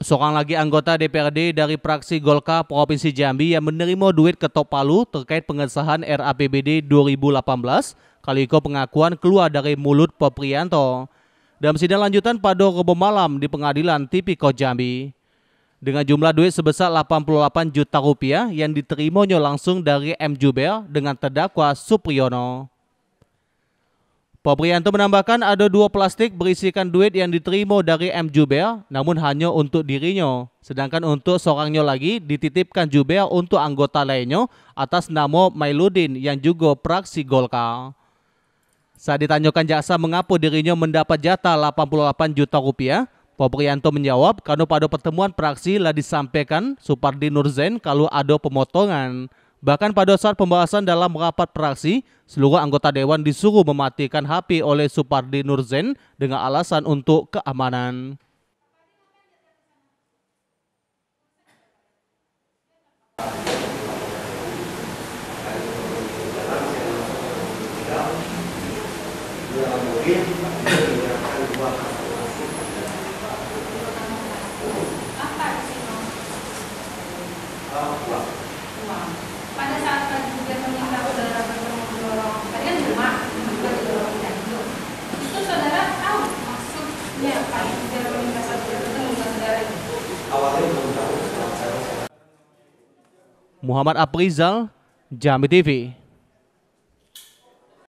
Seorang lagi anggota DPRD dari praksi Golka Provinsi Jambi yang menerima duit ketok palu terkait pengesahan RAPBD 2018, kali ini pengakuan keluar dari mulut Poprianto. Dalam sidang lanjutan pada Rabu malam di pengadilan Tipikor Jambi. Dengan jumlah duit sebesar 88 juta rupiah yang diterimanya langsung dari M. Jubel dengan terdakwa Supriyono. Poprianto menambahkan ada dua plastik berisikan duit yang diterima dari M. Juber namun hanya untuk dirinya. Sedangkan untuk seorangnya lagi dititipkan Juber untuk anggota lainnya atas nama Mailudin yang juga praksi Golkar. Saat ditanyakan jaksa mengapa dirinya mendapat jatah 88 juta rupiah, Poprianto menjawab karena pada pertemuan praksi lah disampaikan Supardi Nurzen kalau ada pemotongan. Bahkan pada saat pembahasan dalam rapat praksi, seluruh anggota dewan disuruh mematikan HP oleh Supardi Nurzen dengan alasan untuk keamanan. Muhammad Aprizal, Jambi TV.